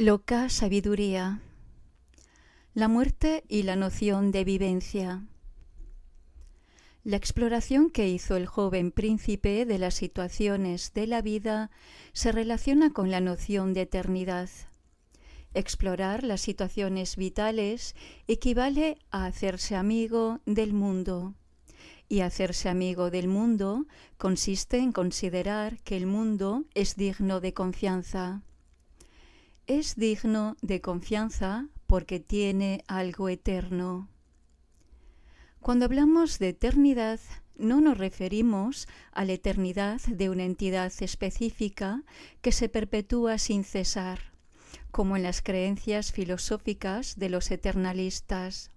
Loca sabiduría. La muerte y la noción de vivencia. La exploración que hizo el joven príncipe de las situaciones de la vida se relaciona con la noción de eternidad. Explorar las situaciones vitales equivale a hacerse amigo del mundo. Y hacerse amigo del mundo consiste en considerar que el mundo es digno de confianza es digno de confianza porque tiene algo eterno. Cuando hablamos de eternidad, no nos referimos a la eternidad de una entidad específica que se perpetúa sin cesar, como en las creencias filosóficas de los eternalistas.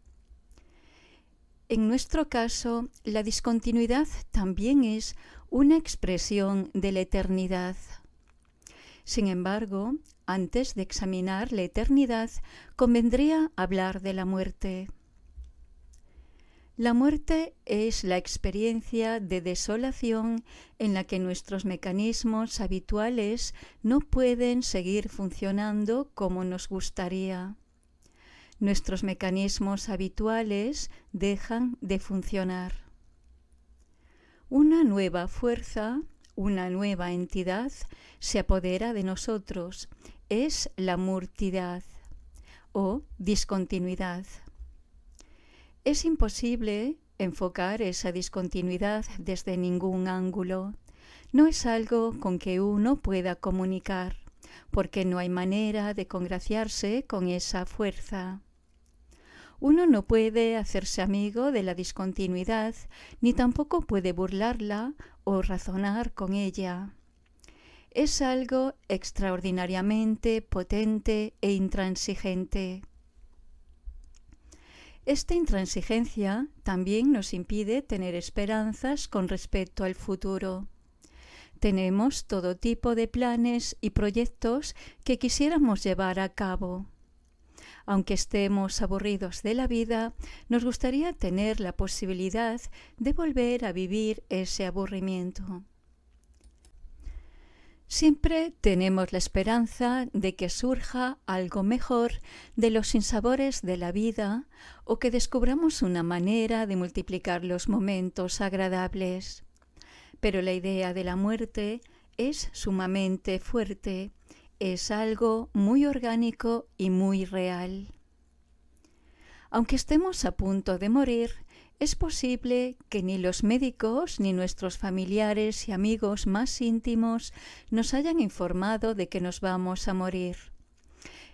En nuestro caso, la discontinuidad también es una expresión de la eternidad. Sin embargo, antes de examinar la eternidad, convendría hablar de la muerte. La muerte es la experiencia de desolación en la que nuestros mecanismos habituales no pueden seguir funcionando como nos gustaría. Nuestros mecanismos habituales dejan de funcionar. Una nueva fuerza, una nueva entidad, se apodera de nosotros es la murtidad o discontinuidad. Es imposible enfocar esa discontinuidad desde ningún ángulo. No es algo con que uno pueda comunicar, porque no hay manera de congraciarse con esa fuerza. Uno no puede hacerse amigo de la discontinuidad, ni tampoco puede burlarla o razonar con ella es algo extraordinariamente potente e intransigente. Esta intransigencia también nos impide tener esperanzas con respecto al futuro. Tenemos todo tipo de planes y proyectos que quisiéramos llevar a cabo. Aunque estemos aburridos de la vida, nos gustaría tener la posibilidad de volver a vivir ese aburrimiento. Siempre tenemos la esperanza de que surja algo mejor de los sinsabores de la vida o que descubramos una manera de multiplicar los momentos agradables. Pero la idea de la muerte es sumamente fuerte, es algo muy orgánico y muy real. Aunque estemos a punto de morir, es posible que ni los médicos ni nuestros familiares y amigos más íntimos nos hayan informado de que nos vamos a morir.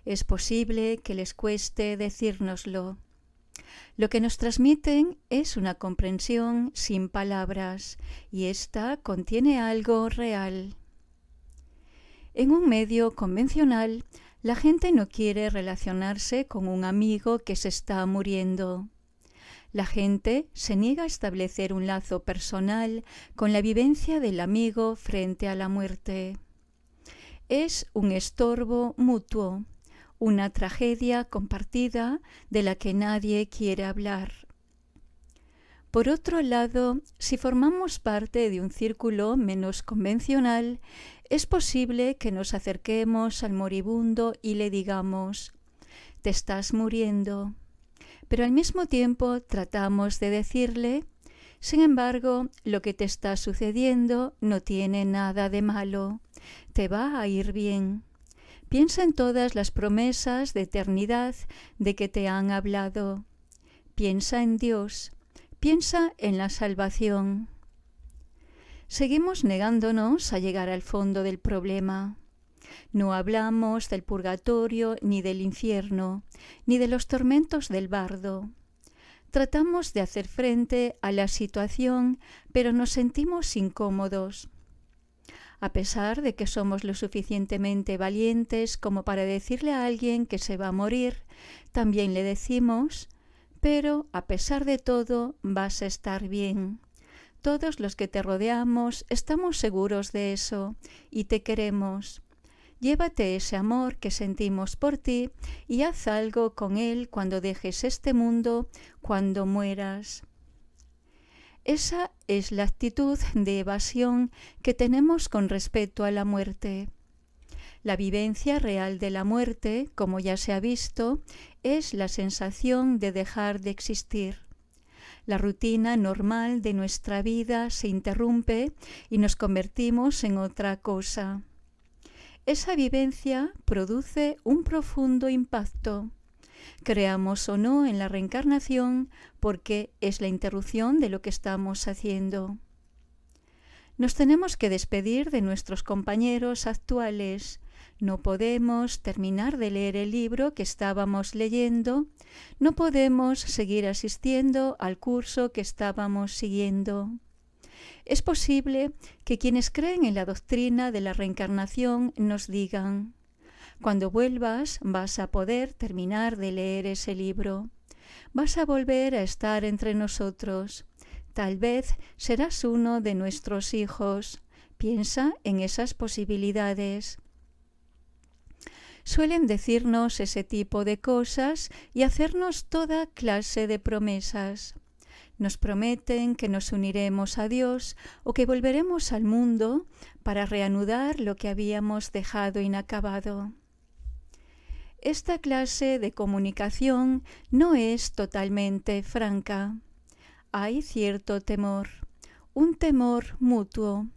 Es posible que les cueste decírnoslo. Lo que nos transmiten es una comprensión sin palabras y ésta contiene algo real. En un medio convencional, la gente no quiere relacionarse con un amigo que se está muriendo la gente se niega a establecer un lazo personal con la vivencia del amigo frente a la muerte. Es un estorbo mutuo, una tragedia compartida de la que nadie quiere hablar. Por otro lado, si formamos parte de un círculo menos convencional, es posible que nos acerquemos al moribundo y le digamos, te estás muriendo pero al mismo tiempo tratamos de decirle, sin embargo, lo que te está sucediendo no tiene nada de malo, te va a ir bien. Piensa en todas las promesas de eternidad de que te han hablado. Piensa en Dios, piensa en la salvación. Seguimos negándonos a llegar al fondo del problema. No hablamos del purgatorio, ni del infierno, ni de los tormentos del bardo. Tratamos de hacer frente a la situación, pero nos sentimos incómodos. A pesar de que somos lo suficientemente valientes como para decirle a alguien que se va a morir, también le decimos, pero a pesar de todo vas a estar bien. Todos los que te rodeamos estamos seguros de eso y te queremos. Llévate ese amor que sentimos por ti y haz algo con él cuando dejes este mundo, cuando mueras. Esa es la actitud de evasión que tenemos con respecto a la muerte. La vivencia real de la muerte, como ya se ha visto, es la sensación de dejar de existir. La rutina normal de nuestra vida se interrumpe y nos convertimos en otra cosa esa vivencia produce un profundo impacto. Creamos o no en la reencarnación porque es la interrupción de lo que estamos haciendo. Nos tenemos que despedir de nuestros compañeros actuales. No podemos terminar de leer el libro que estábamos leyendo. No podemos seguir asistiendo al curso que estábamos siguiendo es posible que quienes creen en la doctrina de la reencarnación nos digan, cuando vuelvas vas a poder terminar de leer ese libro, vas a volver a estar entre nosotros, tal vez serás uno de nuestros hijos, piensa en esas posibilidades. Suelen decirnos ese tipo de cosas y hacernos toda clase de promesas. Nos prometen que nos uniremos a Dios o que volveremos al mundo para reanudar lo que habíamos dejado inacabado. Esta clase de comunicación no es totalmente franca. Hay cierto temor, un temor mutuo.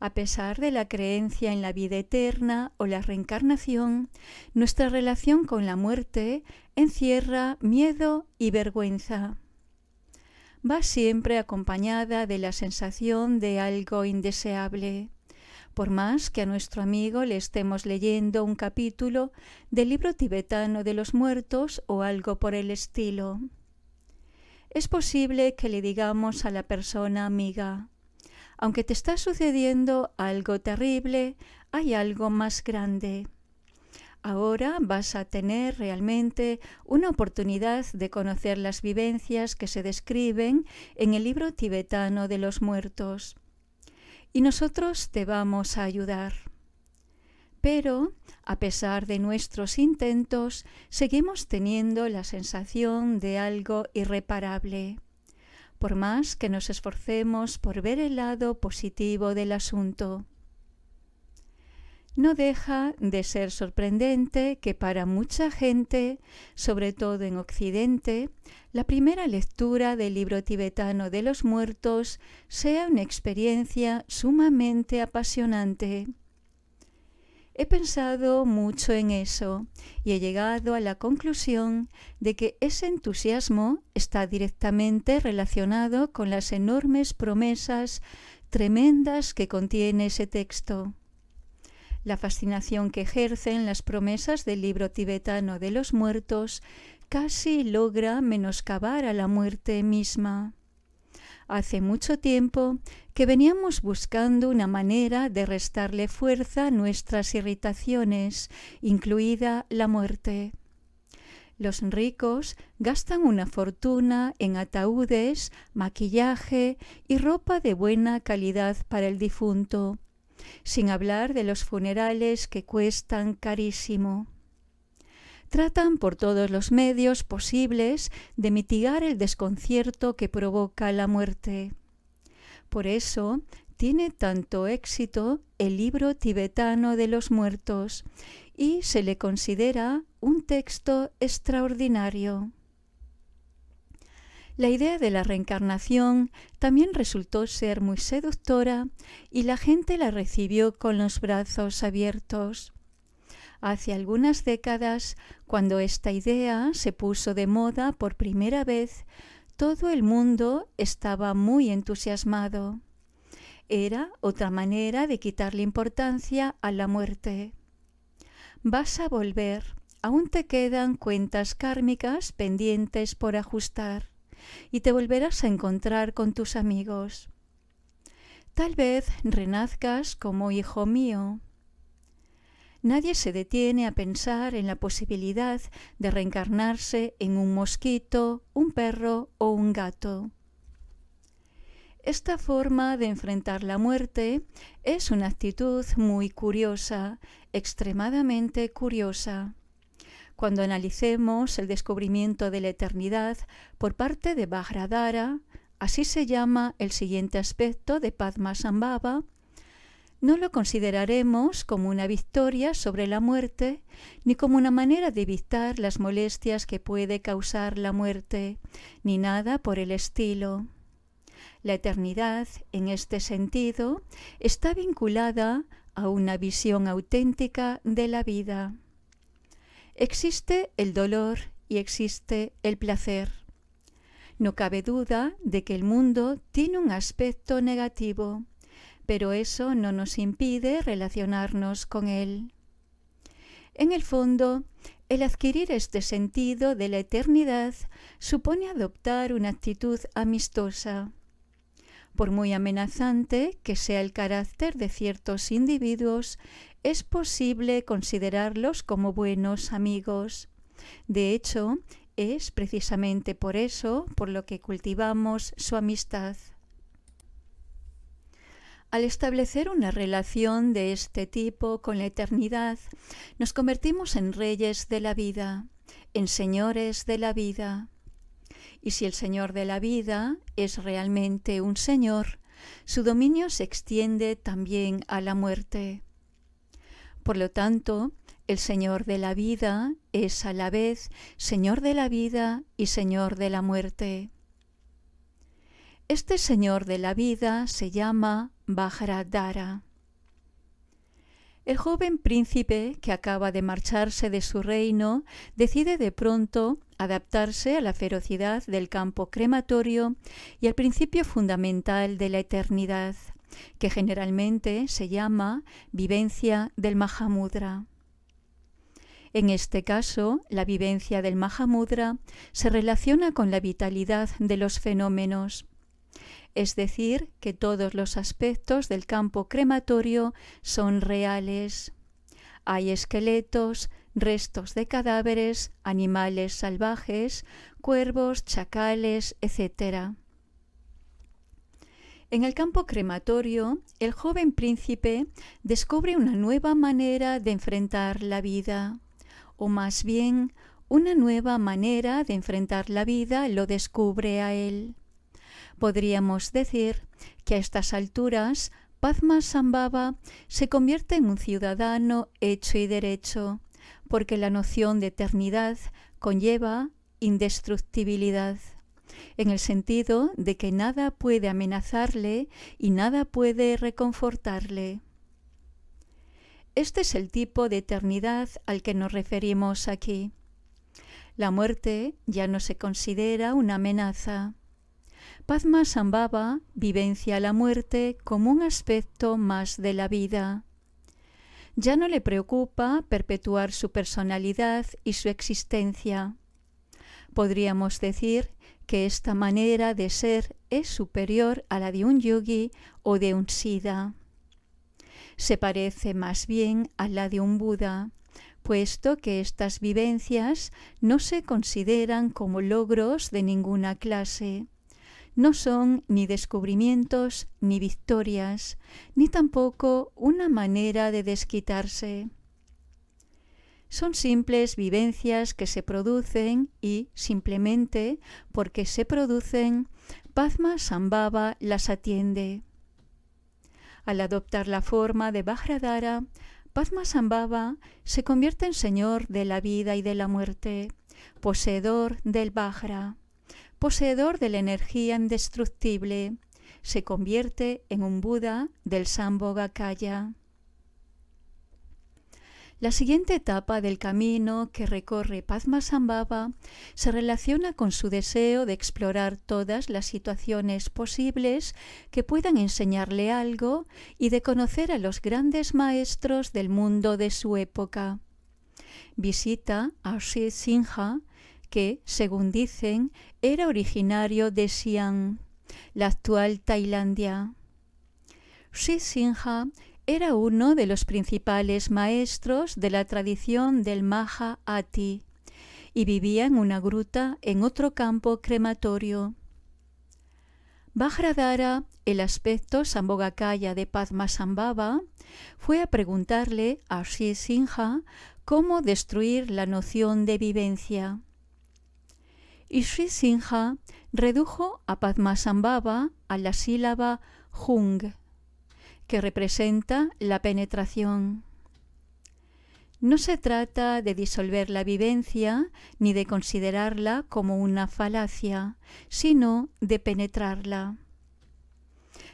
A pesar de la creencia en la vida eterna o la reencarnación, nuestra relación con la muerte encierra miedo y vergüenza va siempre acompañada de la sensación de algo indeseable. Por más que a nuestro amigo le estemos leyendo un capítulo del libro tibetano de los muertos o algo por el estilo, es posible que le digamos a la persona amiga, aunque te está sucediendo algo terrible, hay algo más grande. Ahora vas a tener realmente una oportunidad de conocer las vivencias que se describen en el libro tibetano de los muertos. Y nosotros te vamos a ayudar. Pero, a pesar de nuestros intentos, seguimos teniendo la sensación de algo irreparable. Por más que nos esforcemos por ver el lado positivo del asunto. No deja de ser sorprendente que para mucha gente, sobre todo en Occidente, la primera lectura del libro tibetano de los muertos sea una experiencia sumamente apasionante. He pensado mucho en eso y he llegado a la conclusión de que ese entusiasmo está directamente relacionado con las enormes promesas tremendas que contiene ese texto la fascinación que ejercen las promesas del libro tibetano de los muertos casi logra menoscabar a la muerte misma. Hace mucho tiempo que veníamos buscando una manera de restarle fuerza a nuestras irritaciones, incluida la muerte. Los ricos gastan una fortuna en ataúdes, maquillaje y ropa de buena calidad para el difunto, sin hablar de los funerales que cuestan carísimo. Tratan por todos los medios posibles de mitigar el desconcierto que provoca la muerte. Por eso tiene tanto éxito el libro tibetano de los muertos y se le considera un texto extraordinario. La idea de la reencarnación también resultó ser muy seductora y la gente la recibió con los brazos abiertos. Hace algunas décadas, cuando esta idea se puso de moda por primera vez, todo el mundo estaba muy entusiasmado. Era otra manera de quitarle importancia a la muerte. Vas a volver, aún te quedan cuentas kármicas pendientes por ajustar y te volverás a encontrar con tus amigos. Tal vez renazcas como hijo mío. Nadie se detiene a pensar en la posibilidad de reencarnarse en un mosquito, un perro o un gato. Esta forma de enfrentar la muerte es una actitud muy curiosa, extremadamente curiosa cuando analicemos el descubrimiento de la eternidad por parte de Bhagradara, así se llama el siguiente aspecto de Padmasambhava, no lo consideraremos como una victoria sobre la muerte, ni como una manera de evitar las molestias que puede causar la muerte, ni nada por el estilo. La eternidad, en este sentido, está vinculada a una visión auténtica de la vida. Existe el dolor y existe el placer. No cabe duda de que el mundo tiene un aspecto negativo, pero eso no nos impide relacionarnos con él. En el fondo, el adquirir este sentido de la eternidad supone adoptar una actitud amistosa. Por muy amenazante que sea el carácter de ciertos individuos, es posible considerarlos como buenos amigos. De hecho, es precisamente por eso por lo que cultivamos su amistad. Al establecer una relación de este tipo con la eternidad, nos convertimos en reyes de la vida, en señores de la vida. Y si el Señor de la vida es realmente un Señor, su dominio se extiende también a la muerte. Por lo tanto, el Señor de la vida es a la vez Señor de la vida y Señor de la muerte. Este Señor de la vida se llama Dara. El joven príncipe que acaba de marcharse de su reino decide de pronto adaptarse a la ferocidad del campo crematorio y al principio fundamental de la eternidad que generalmente se llama vivencia del Mahamudra. En este caso, la vivencia del Mahamudra se relaciona con la vitalidad de los fenómenos, es decir, que todos los aspectos del campo crematorio son reales. Hay esqueletos, restos de cadáveres, animales salvajes, cuervos, chacales, etc. En el campo crematorio, el joven príncipe descubre una nueva manera de enfrentar la vida, o más bien, una nueva manera de enfrentar la vida lo descubre a él. Podríamos decir que a estas alturas Pazma Sambhava se convierte en un ciudadano hecho y derecho, porque la noción de eternidad conlleva indestructibilidad en el sentido de que nada puede amenazarle y nada puede reconfortarle. Este es el tipo de eternidad al que nos referimos aquí. La muerte ya no se considera una amenaza. Pazma Sambaba vivencia la muerte como un aspecto más de la vida. Ya no le preocupa perpetuar su personalidad y su existencia. Podríamos decir que esta manera de ser es superior a la de un yogi o de un sida. Se parece más bien a la de un Buda, puesto que estas vivencias no se consideran como logros de ninguna clase. No son ni descubrimientos ni victorias, ni tampoco una manera de desquitarse. Son simples vivencias que se producen y, simplemente porque se producen, Padma Sambhava las atiende. Al adoptar la forma de Vajradhara, Padma Sambhava se convierte en señor de la vida y de la muerte, poseedor del Vajra, poseedor de la energía indestructible, se convierte en un Buda del Sambhogakaya. La siguiente etapa del camino que recorre Pazma Sambaba se relaciona con su deseo de explorar todas las situaciones posibles que puedan enseñarle algo y de conocer a los grandes maestros del mundo de su época. Visita a Sri Sinha, que, según dicen, era originario de Siam, la actual Tailandia. Sri era uno de los principales maestros de la tradición del Maha Ati y vivía en una gruta en otro campo crematorio. Bajradara, el aspecto Sambhogakaya de Padmasambhava, fue a preguntarle a Sri cómo destruir la noción de vivencia. Y Sri redujo a Padmasambhava a la sílaba Jung, que representa la penetración. No se trata de disolver la vivencia ni de considerarla como una falacia, sino de penetrarla.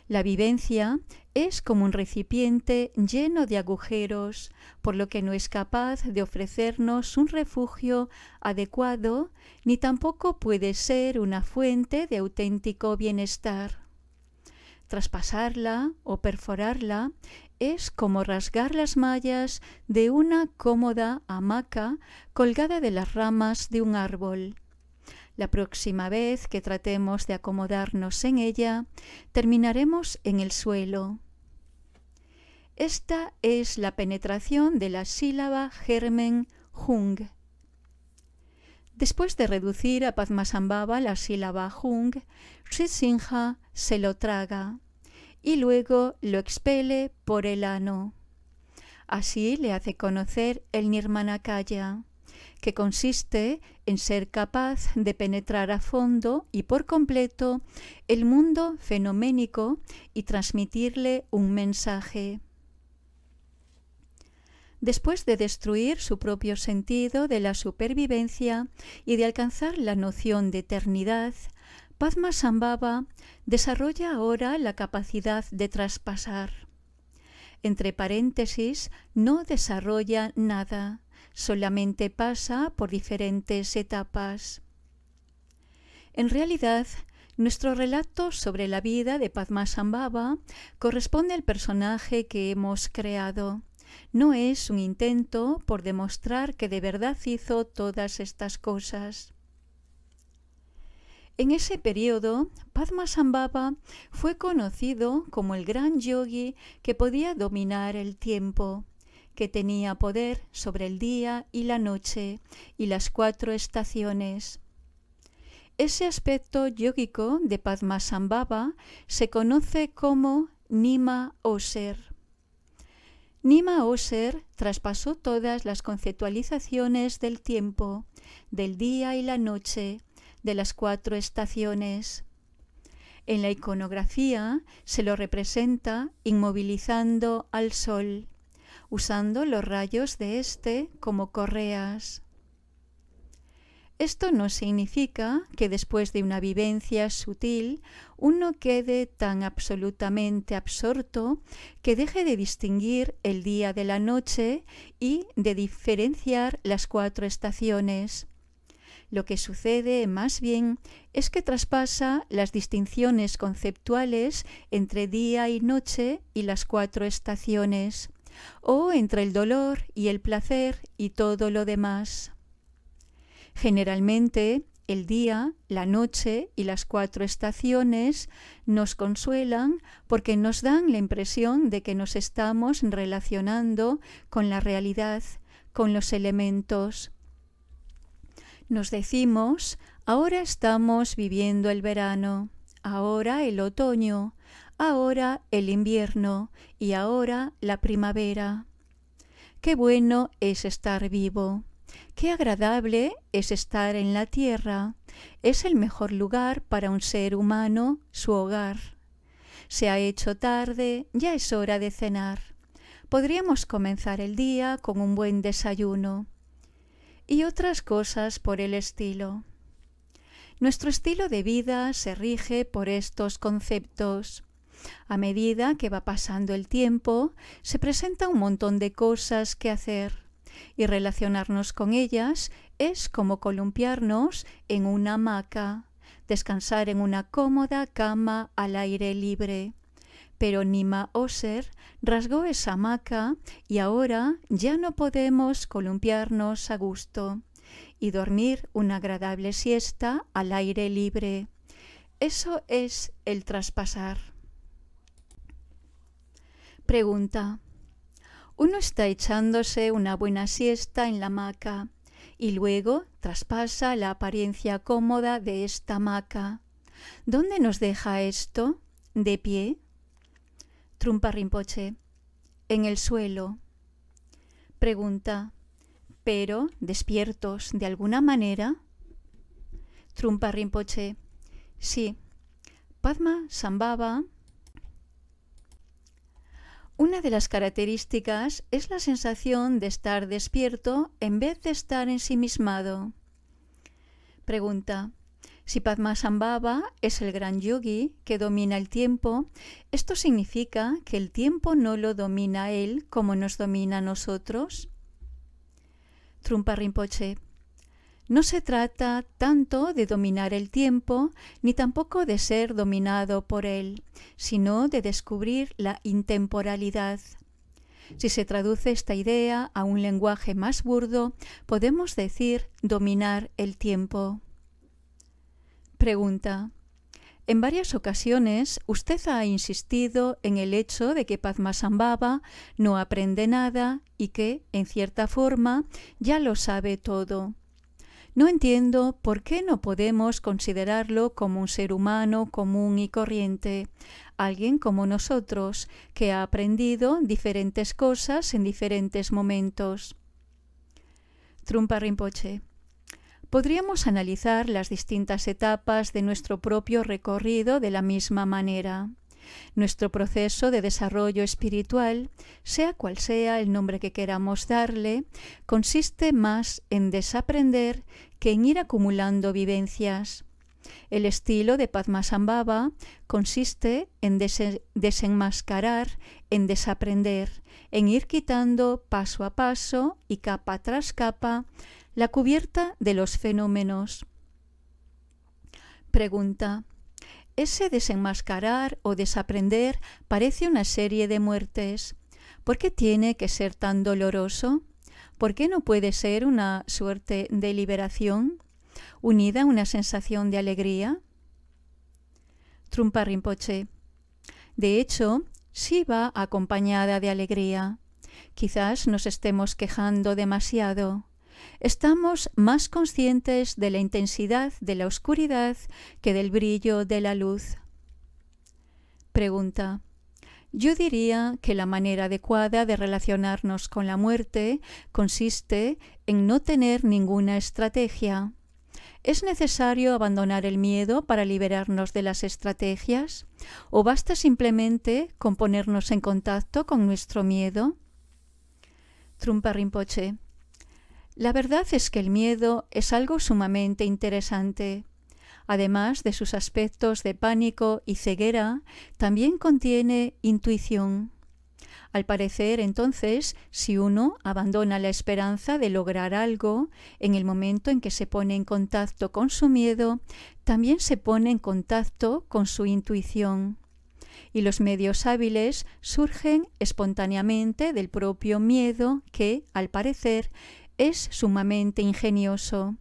La vivencia es como un recipiente lleno de agujeros, por lo que no es capaz de ofrecernos un refugio adecuado, ni tampoco puede ser una fuente de auténtico bienestar traspasarla o perforarla es como rasgar las mallas de una cómoda hamaca colgada de las ramas de un árbol. La próxima vez que tratemos de acomodarnos en ella, terminaremos en el suelo. Esta es la penetración de la sílaba germen jung. Después de reducir a Padmasambhava la sílaba jung, Shishinja se lo traga y luego lo expele por el ano. Así le hace conocer el Nirmanakaya, que consiste en ser capaz de penetrar a fondo y por completo el mundo fenoménico y transmitirle un mensaje. Después de destruir su propio sentido de la supervivencia y de alcanzar la noción de eternidad, Padma desarrolla ahora la capacidad de traspasar. Entre paréntesis, no desarrolla nada, solamente pasa por diferentes etapas. En realidad, nuestro relato sobre la vida de Padma Padmasambhava corresponde al personaje que hemos creado. No es un intento por demostrar que de verdad hizo todas estas cosas. En ese periodo, Padmasambhava fue conocido como el gran yogi que podía dominar el tiempo, que tenía poder sobre el día y la noche y las cuatro estaciones. Ese aspecto yógico de Padmasambhava se conoce como Nima Oser. Nima Oser traspasó todas las conceptualizaciones del tiempo, del día y la noche, de las cuatro estaciones. En la iconografía se lo representa inmovilizando al sol, usando los rayos de éste como correas. Esto no significa que después de una vivencia sutil uno quede tan absolutamente absorto que deje de distinguir el día de la noche y de diferenciar las cuatro estaciones. Lo que sucede, más bien, es que traspasa las distinciones conceptuales entre día y noche y las cuatro estaciones, o entre el dolor y el placer y todo lo demás. Generalmente, el día, la noche y las cuatro estaciones nos consuelan porque nos dan la impresión de que nos estamos relacionando con la realidad, con los elementos, nos decimos, ahora estamos viviendo el verano, ahora el otoño, ahora el invierno y ahora la primavera. Qué bueno es estar vivo. Qué agradable es estar en la tierra. Es el mejor lugar para un ser humano, su hogar. Se ha hecho tarde, ya es hora de cenar. Podríamos comenzar el día con un buen desayuno y otras cosas por el estilo. Nuestro estilo de vida se rige por estos conceptos. A medida que va pasando el tiempo, se presenta un montón de cosas que hacer y relacionarnos con ellas es como columpiarnos en una hamaca, descansar en una cómoda cama al aire libre pero Nima Oser rasgó esa hamaca y ahora ya no podemos columpiarnos a gusto y dormir una agradable siesta al aire libre. Eso es el traspasar. Pregunta. Uno está echándose una buena siesta en la hamaca y luego traspasa la apariencia cómoda de esta hamaca. ¿Dónde nos deja esto? ¿De pie? Trumpa Rinpoche, en el suelo. Pregunta, pero despiertos de alguna manera. Trumpa Rinpoche, sí. Padma Sambhava. Una de las características es la sensación de estar despierto en vez de estar ensimismado. Pregunta, si Padmasambhava es el gran yogi que domina el tiempo, esto significa que el tiempo no lo domina él como nos domina a nosotros. Trumpa Rinpoche. No se trata tanto de dominar el tiempo, ni tampoco de ser dominado por él, sino de descubrir la intemporalidad. Si se traduce esta idea a un lenguaje más burdo, podemos decir dominar el tiempo. Pregunta. En varias ocasiones usted ha insistido en el hecho de que Padmasambhava no aprende nada y que, en cierta forma, ya lo sabe todo. No entiendo por qué no podemos considerarlo como un ser humano común y corriente, alguien como nosotros, que ha aprendido diferentes cosas en diferentes momentos. Trumpa Rinpoche podríamos analizar las distintas etapas de nuestro propio recorrido de la misma manera. Nuestro proceso de desarrollo espiritual, sea cual sea el nombre que queramos darle, consiste más en desaprender que en ir acumulando vivencias. El estilo de Padmasambhava consiste en desenmascarar, en desaprender, en ir quitando paso a paso y capa tras capa la cubierta de los fenómenos. Pregunta. Ese desenmascarar o desaprender parece una serie de muertes. ¿Por qué tiene que ser tan doloroso? ¿Por qué no puede ser una suerte de liberación unida a una sensación de alegría? Trumpa Rinpoche. De hecho, sí va acompañada de alegría. Quizás nos estemos quejando demasiado estamos más conscientes de la intensidad de la oscuridad que del brillo de la luz. Pregunta. Yo diría que la manera adecuada de relacionarnos con la muerte consiste en no tener ninguna estrategia. ¿Es necesario abandonar el miedo para liberarnos de las estrategias? ¿O basta simplemente con ponernos en contacto con nuestro miedo? Trumpa Rinpoche. La verdad es que el miedo es algo sumamente interesante. Además de sus aspectos de pánico y ceguera, también contiene intuición. Al parecer, entonces, si uno abandona la esperanza de lograr algo, en el momento en que se pone en contacto con su miedo, también se pone en contacto con su intuición. Y los medios hábiles surgen espontáneamente del propio miedo que, al parecer, es sumamente ingenioso.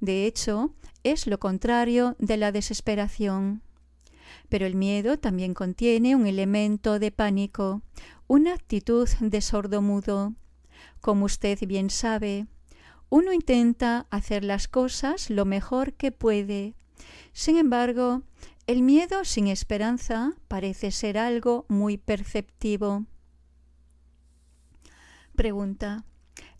De hecho, es lo contrario de la desesperación. Pero el miedo también contiene un elemento de pánico, una actitud de sordo-mudo. Como usted bien sabe, uno intenta hacer las cosas lo mejor que puede. Sin embargo, el miedo sin esperanza parece ser algo muy perceptivo. Pregunta.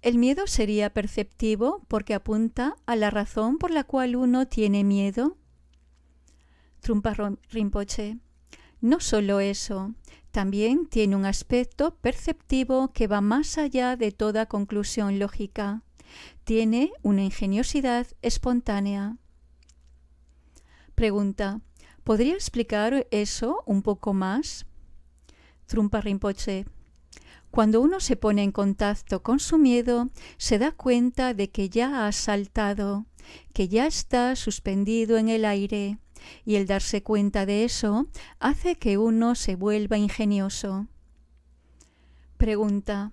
El miedo sería perceptivo porque apunta a la razón por la cual uno tiene miedo. Trumpa Rinpoche. No solo eso, también tiene un aspecto perceptivo que va más allá de toda conclusión lógica. Tiene una ingeniosidad espontánea. Pregunta. ¿Podría explicar eso un poco más? Trumpa Rinpoche. Cuando uno se pone en contacto con su miedo, se da cuenta de que ya ha saltado, que ya está suspendido en el aire, y el darse cuenta de eso hace que uno se vuelva ingenioso. Pregunta.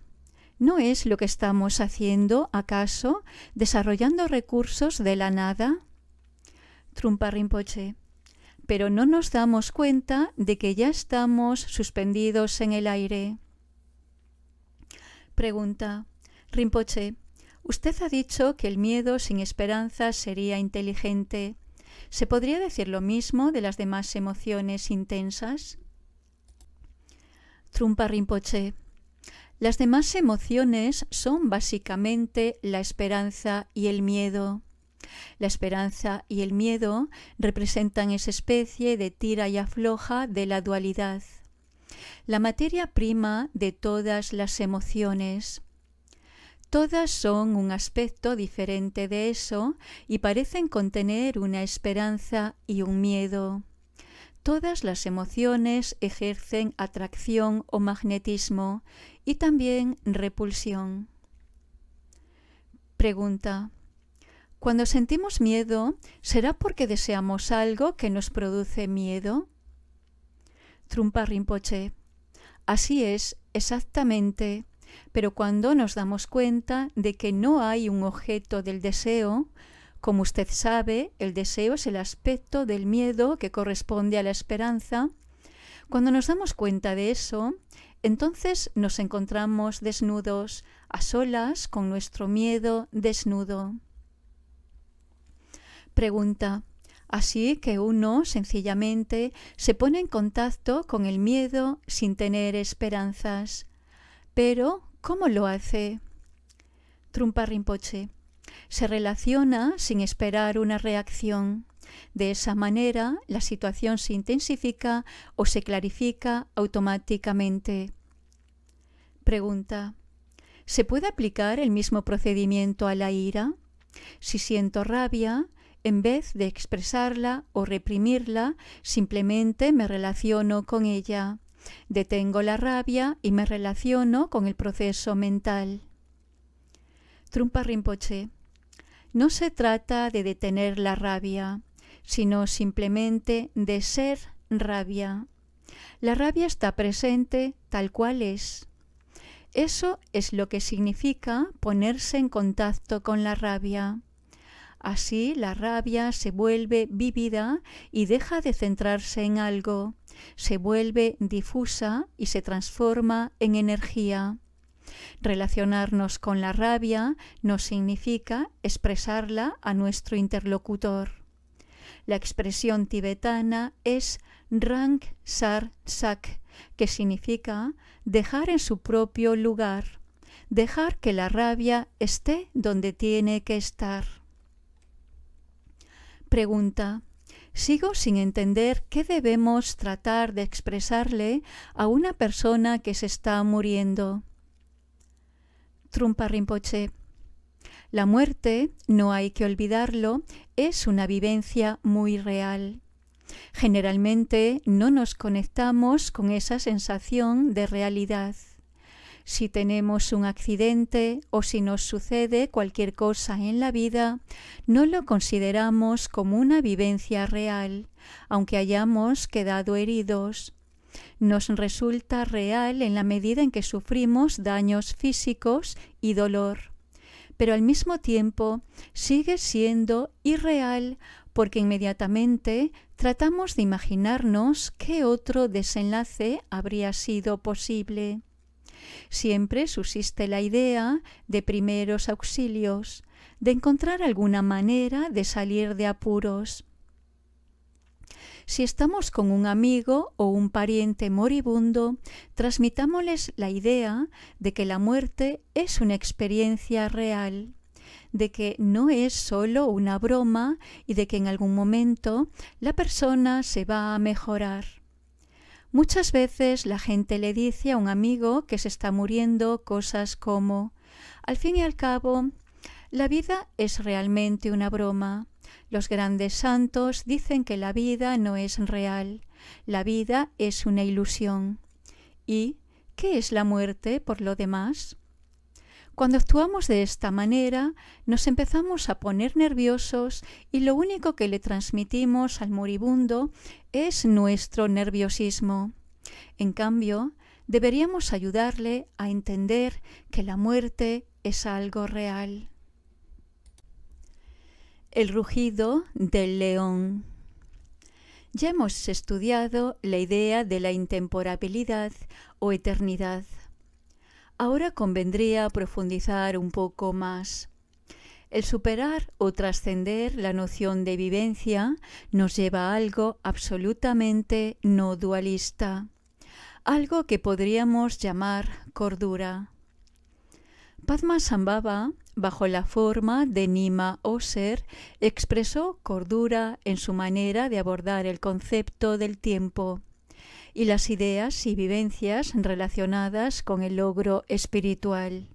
¿No es lo que estamos haciendo, acaso, desarrollando recursos de la nada? Trumpa Pero no nos damos cuenta de que ya estamos suspendidos en el aire pregunta, Rinpoche, usted ha dicho que el miedo sin esperanza sería inteligente. ¿Se podría decir lo mismo de las demás emociones intensas? Trumpa Rinpoche, las demás emociones son básicamente la esperanza y el miedo. La esperanza y el miedo representan esa especie de tira y afloja de la dualidad la materia prima de todas las emociones. Todas son un aspecto diferente de eso y parecen contener una esperanza y un miedo. Todas las emociones ejercen atracción o magnetismo y también repulsión. Pregunta. Cuando sentimos miedo, ¿será porque deseamos algo que nos produce miedo? Trumpa Rinpoche. Así es, exactamente. Pero cuando nos damos cuenta de que no hay un objeto del deseo, como usted sabe, el deseo es el aspecto del miedo que corresponde a la esperanza, cuando nos damos cuenta de eso, entonces nos encontramos desnudos, a solas con nuestro miedo desnudo. Pregunta. Así que uno sencillamente se pone en contacto con el miedo sin tener esperanzas. Pero, ¿cómo lo hace? Trumpa Rinpoche. Se relaciona sin esperar una reacción. De esa manera, la situación se intensifica o se clarifica automáticamente. Pregunta. ¿Se puede aplicar el mismo procedimiento a la ira? Si siento rabia, en vez de expresarla o reprimirla, simplemente me relaciono con ella. Detengo la rabia y me relaciono con el proceso mental. Trumpa Rinpoche. No se trata de detener la rabia, sino simplemente de ser rabia. La rabia está presente tal cual es. Eso es lo que significa ponerse en contacto con la rabia. Así la rabia se vuelve vívida y deja de centrarse en algo, se vuelve difusa y se transforma en energía. Relacionarnos con la rabia nos significa expresarla a nuestro interlocutor. La expresión tibetana es Rang Sar Sak, que significa dejar en su propio lugar, dejar que la rabia esté donde tiene que estar. Pregunta. Sigo sin entender qué debemos tratar de expresarle a una persona que se está muriendo. Trumpa Rinpoche. La muerte, no hay que olvidarlo, es una vivencia muy real. Generalmente no nos conectamos con esa sensación de realidad. Si tenemos un accidente o si nos sucede cualquier cosa en la vida, no lo consideramos como una vivencia real, aunque hayamos quedado heridos. Nos resulta real en la medida en que sufrimos daños físicos y dolor, pero al mismo tiempo sigue siendo irreal porque inmediatamente tratamos de imaginarnos qué otro desenlace habría sido posible. Siempre susiste la idea de primeros auxilios, de encontrar alguna manera de salir de apuros. Si estamos con un amigo o un pariente moribundo, transmitámosles la idea de que la muerte es una experiencia real, de que no es solo una broma y de que en algún momento la persona se va a mejorar. Muchas veces la gente le dice a un amigo que se está muriendo cosas como, al fin y al cabo, la vida es realmente una broma. Los grandes santos dicen que la vida no es real, la vida es una ilusión. ¿Y qué es la muerte por lo demás? Cuando actuamos de esta manera, nos empezamos a poner nerviosos y lo único que le transmitimos al moribundo es nuestro nerviosismo. En cambio, deberíamos ayudarle a entender que la muerte es algo real. El rugido del león. Ya hemos estudiado la idea de la intemporabilidad o eternidad. Ahora convendría profundizar un poco más. El superar o trascender la noción de vivencia nos lleva a algo absolutamente no dualista, algo que podríamos llamar cordura. Padma Sambhava, bajo la forma de Nima Oser, expresó cordura en su manera de abordar el concepto del tiempo y las ideas y vivencias relacionadas con el logro espiritual.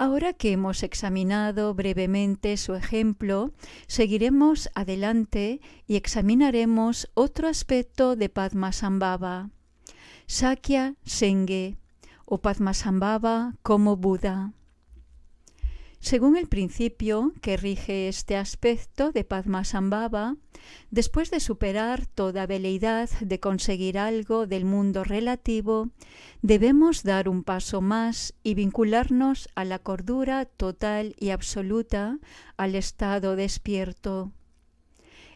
Ahora que hemos examinado brevemente su ejemplo, seguiremos adelante y examinaremos otro aspecto de Padmasambhava. Sakya Senge o Padmasambhava como Buda. Según el principio que rige este aspecto de Padmasambhava, después de superar toda veleidad de conseguir algo del mundo relativo, debemos dar un paso más y vincularnos a la cordura total y absoluta, al estado despierto.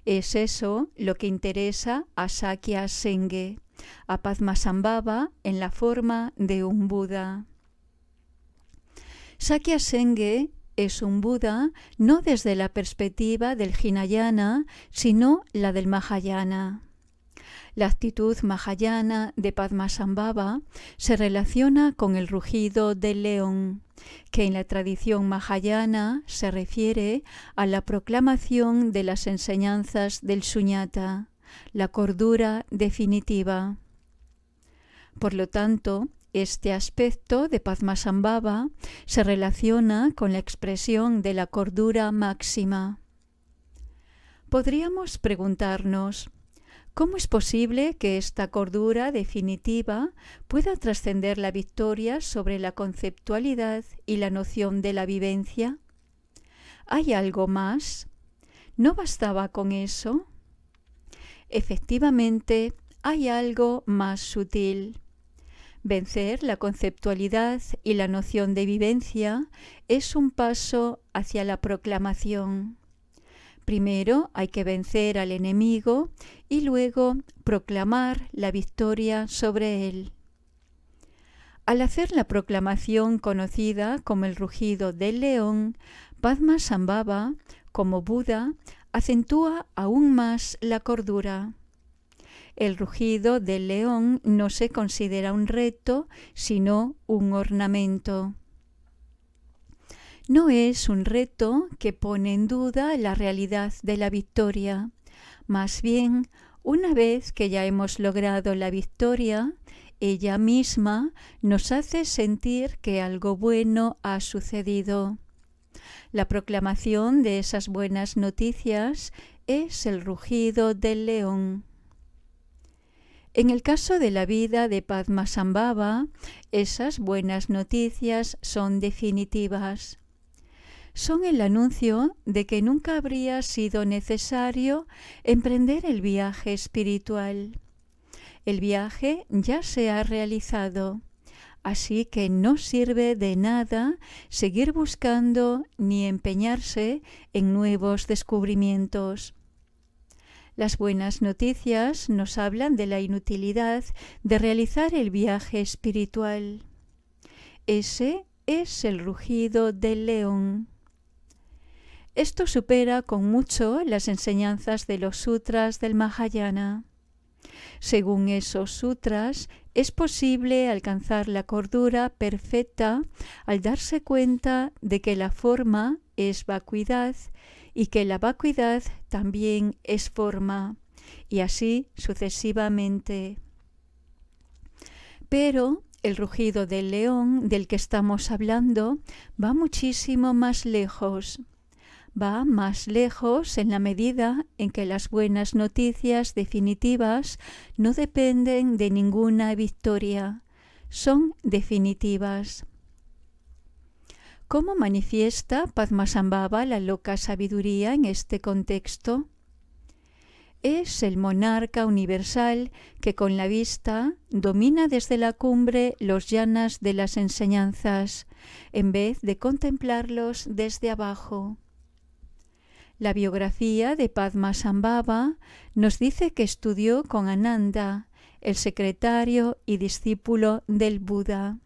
Es eso lo que interesa a Sakya Senge, a Padmasambhava en la forma de un Buda. Sakya Senge es un Buda no desde la perspectiva del Hinayana, sino la del Mahayana. La actitud mahayana de Padmasambhava se relaciona con el rugido del león, que en la tradición mahayana se refiere a la proclamación de las enseñanzas del suñata, la cordura definitiva. Por lo tanto, este aspecto de Padmasambhava se relaciona con la expresión de la cordura máxima. Podríamos preguntarnos, ¿cómo es posible que esta cordura definitiva pueda trascender la victoria sobre la conceptualidad y la noción de la vivencia? ¿Hay algo más? ¿No bastaba con eso? Efectivamente, hay algo más sutil. Vencer la conceptualidad y la noción de vivencia es un paso hacia la proclamación. Primero hay que vencer al enemigo y luego proclamar la victoria sobre él. Al hacer la proclamación conocida como el rugido del león, Padma como Buda, acentúa aún más la cordura el rugido del león no se considera un reto, sino un ornamento. No es un reto que pone en duda la realidad de la victoria, más bien, una vez que ya hemos logrado la victoria, ella misma nos hace sentir que algo bueno ha sucedido. La proclamación de esas buenas noticias es el rugido del león. En el caso de la vida de Padmasambhava, esas buenas noticias son definitivas. Son el anuncio de que nunca habría sido necesario emprender el viaje espiritual. El viaje ya se ha realizado, así que no sirve de nada seguir buscando ni empeñarse en nuevos descubrimientos las buenas noticias nos hablan de la inutilidad de realizar el viaje espiritual. Ese es el rugido del león. Esto supera con mucho las enseñanzas de los sutras del Mahayana. Según esos sutras, es posible alcanzar la cordura perfecta al darse cuenta de que la forma es vacuidad y que la vacuidad también es forma, y así sucesivamente. Pero el rugido del león del que estamos hablando va muchísimo más lejos. Va más lejos en la medida en que las buenas noticias definitivas no dependen de ninguna victoria, son definitivas. ¿Cómo manifiesta Padmasambhava la loca sabiduría en este contexto? Es el monarca universal que con la vista domina desde la cumbre los llanas de las enseñanzas, en vez de contemplarlos desde abajo. La biografía de Padmasambhava nos dice que estudió con Ananda, el secretario y discípulo del Buda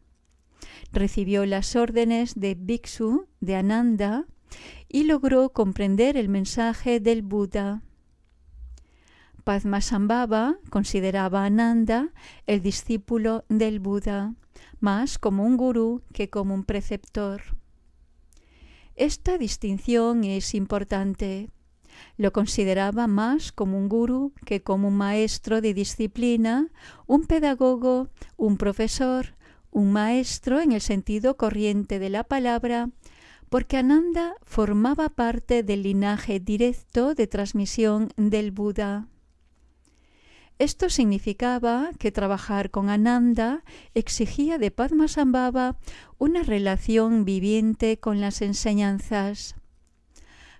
recibió las órdenes de Bhiksu de Ananda y logró comprender el mensaje del Buda. Padmasambhava consideraba a Ananda el discípulo del Buda, más como un gurú que como un preceptor. Esta distinción es importante. Lo consideraba más como un gurú que como un maestro de disciplina, un pedagogo, un profesor, un maestro en el sentido corriente de la palabra, porque Ananda formaba parte del linaje directo de transmisión del Buda. Esto significaba que trabajar con Ananda exigía de Padmasambhava una relación viviente con las enseñanzas.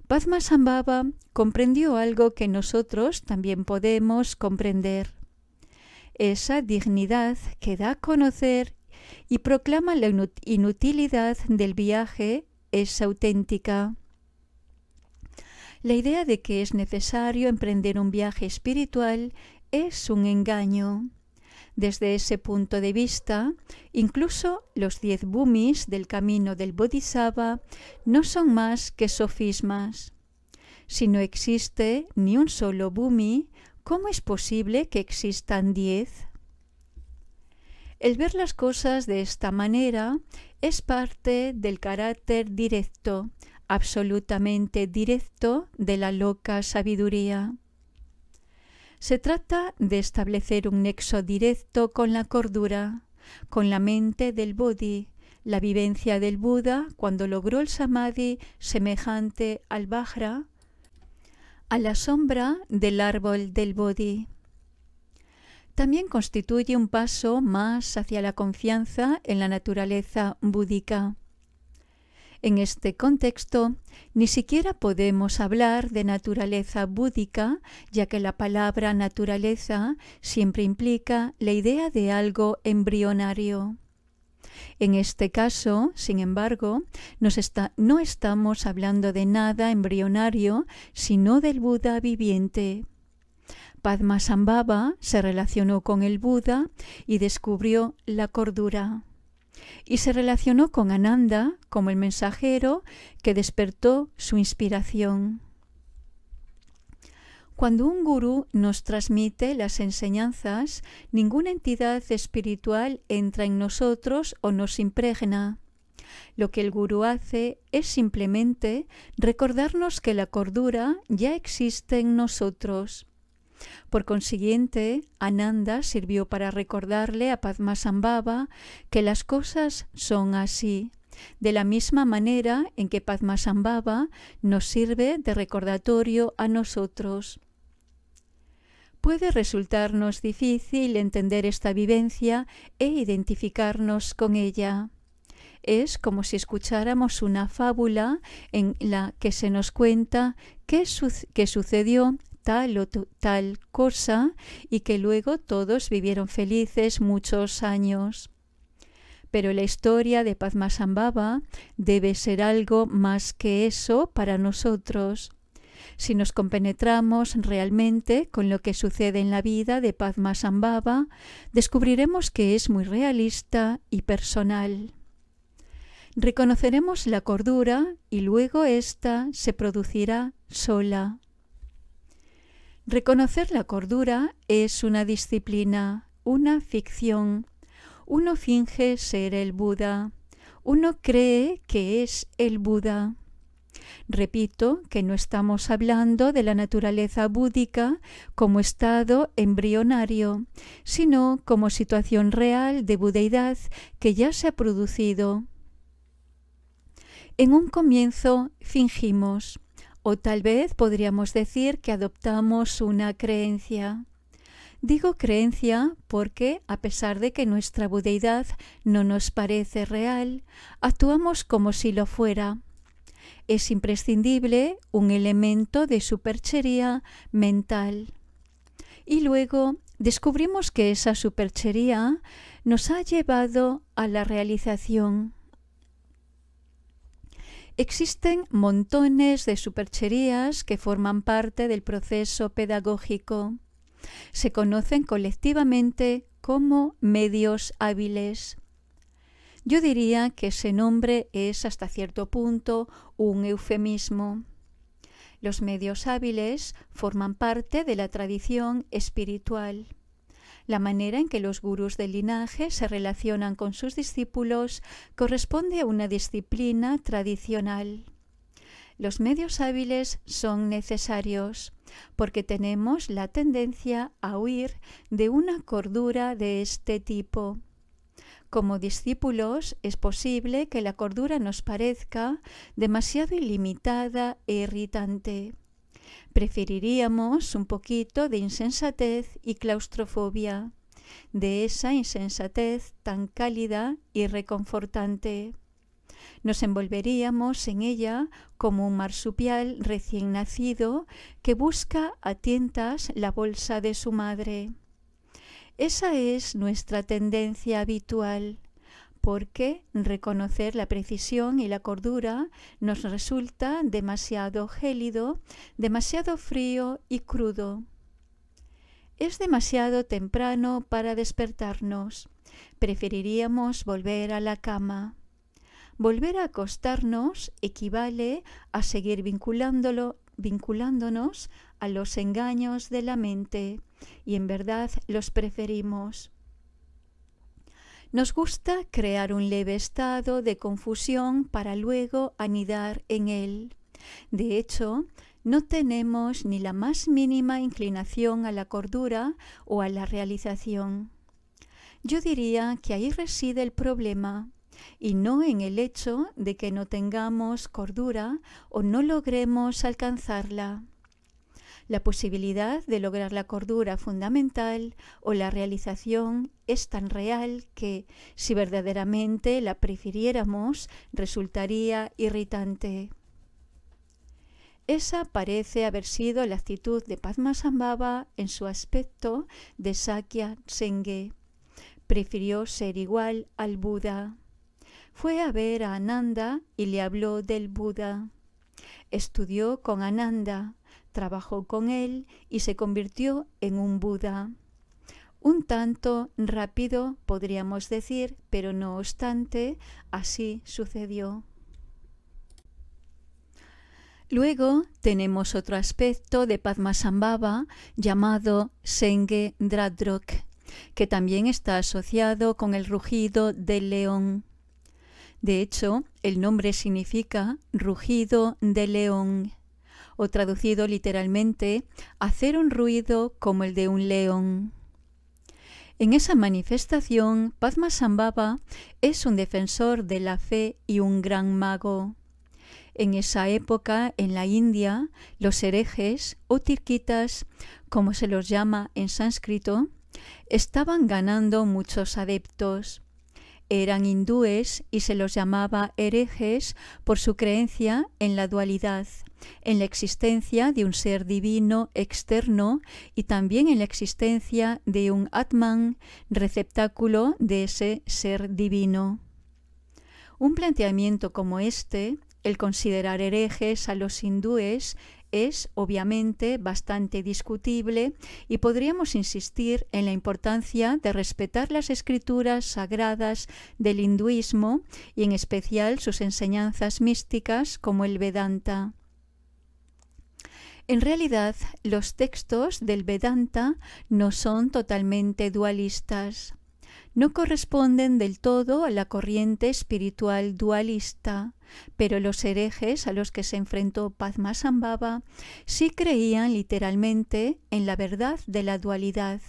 Padmasambhava comprendió algo que nosotros también podemos comprender. Esa dignidad que da a conocer y proclama la inutilidad del viaje es auténtica. La idea de que es necesario emprender un viaje espiritual es un engaño. Desde ese punto de vista, incluso los diez Bhumis del camino del Bodhisattva no son más que sofismas. Si no existe ni un solo Bhumi, ¿cómo es posible que existan diez? El ver las cosas de esta manera es parte del carácter directo, absolutamente directo de la loca sabiduría. Se trata de establecer un nexo directo con la cordura, con la mente del Bodhi, la vivencia del Buda cuando logró el samadhi semejante al Vajra, a la sombra del árbol del Bodhi también constituye un paso más hacia la confianza en la naturaleza búdica. En este contexto, ni siquiera podemos hablar de naturaleza búdica, ya que la palabra naturaleza siempre implica la idea de algo embrionario. En este caso, sin embargo, no estamos hablando de nada embrionario, sino del Buda viviente. Padmasambhava se relacionó con el Buda y descubrió la cordura. Y se relacionó con Ananda como el mensajero que despertó su inspiración. Cuando un gurú nos transmite las enseñanzas, ninguna entidad espiritual entra en nosotros o nos impregna. Lo que el gurú hace es simplemente recordarnos que la cordura ya existe en nosotros por consiguiente, Ananda sirvió para recordarle a Padmasambhava que las cosas son así, de la misma manera en que Padmasambhava nos sirve de recordatorio a nosotros. Puede resultarnos difícil entender esta vivencia e identificarnos con ella. Es como si escucháramos una fábula en la que se nos cuenta qué, qué sucedió tal o tal cosa y que luego todos vivieron felices muchos años. Pero la historia de Padmasambhava debe ser algo más que eso para nosotros. Si nos compenetramos realmente con lo que sucede en la vida de Padmasambhava, descubriremos que es muy realista y personal. Reconoceremos la cordura y luego ésta se producirá sola. Reconocer la cordura es una disciplina, una ficción. Uno finge ser el Buda. Uno cree que es el Buda. Repito que no estamos hablando de la naturaleza búdica como estado embrionario, sino como situación real de budeidad que ya se ha producido. En un comienzo fingimos, o tal vez podríamos decir que adoptamos una creencia. Digo creencia porque, a pesar de que nuestra budeidad no nos parece real, actuamos como si lo fuera. Es imprescindible un elemento de superchería mental. Y luego descubrimos que esa superchería nos ha llevado a la realización. Existen montones de supercherías que forman parte del proceso pedagógico. Se conocen colectivamente como medios hábiles. Yo diría que ese nombre es hasta cierto punto un eufemismo. Los medios hábiles forman parte de la tradición espiritual. La manera en que los gurús del linaje se relacionan con sus discípulos corresponde a una disciplina tradicional. Los medios hábiles son necesarios porque tenemos la tendencia a huir de una cordura de este tipo. Como discípulos es posible que la cordura nos parezca demasiado ilimitada e irritante. Preferiríamos un poquito de insensatez y claustrofobia, de esa insensatez tan cálida y reconfortante. Nos envolveríamos en ella como un marsupial recién nacido que busca a tientas la bolsa de su madre. Esa es nuestra tendencia habitual, porque reconocer la precisión y la cordura nos resulta demasiado gélido, demasiado frío y crudo. Es demasiado temprano para despertarnos. Preferiríamos volver a la cama. Volver a acostarnos equivale a seguir vinculándolo, vinculándonos a los engaños de la mente, y en verdad los preferimos. Nos gusta crear un leve estado de confusión para luego anidar en él. De hecho, no tenemos ni la más mínima inclinación a la cordura o a la realización. Yo diría que ahí reside el problema y no en el hecho de que no tengamos cordura o no logremos alcanzarla la posibilidad de lograr la cordura fundamental o la realización es tan real que, si verdaderamente la prefiriéramos, resultaría irritante. Esa parece haber sido la actitud de Padmasambhava en su aspecto de Sakya Senge. Prefirió ser igual al Buda. Fue a ver a Ananda y le habló del Buda. Estudió con Ananda, trabajó con él y se convirtió en un Buda. Un tanto rápido, podríamos decir, pero no obstante, así sucedió. Luego tenemos otro aspecto de Padmasambhava llamado Senge Dradrok, que también está asociado con el rugido del león. De hecho, el nombre significa rugido de león o traducido literalmente, hacer un ruido como el de un león. En esa manifestación, Padma Sambhava es un defensor de la fe y un gran mago. En esa época, en la India, los herejes o tirquitas, como se los llama en sánscrito, estaban ganando muchos adeptos eran hindúes y se los llamaba herejes por su creencia en la dualidad, en la existencia de un ser divino externo y también en la existencia de un Atman, receptáculo de ese ser divino. Un planteamiento como este, el considerar herejes a los hindúes es obviamente bastante discutible y podríamos insistir en la importancia de respetar las escrituras sagradas del hinduismo y en especial sus enseñanzas místicas como el Vedanta. En realidad, los textos del Vedanta no son totalmente dualistas. No corresponden del todo a la corriente espiritual dualista. Pero los herejes a los que se enfrentó Padmasambhava sí creían literalmente en la verdad de la dualidad.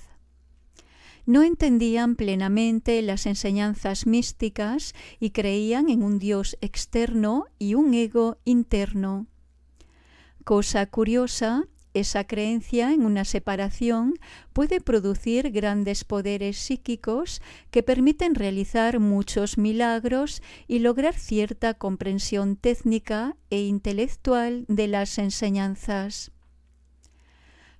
No entendían plenamente las enseñanzas místicas y creían en un Dios externo y un ego interno. Cosa curiosa, esa creencia en una separación puede producir grandes poderes psíquicos que permiten realizar muchos milagros y lograr cierta comprensión técnica e intelectual de las enseñanzas.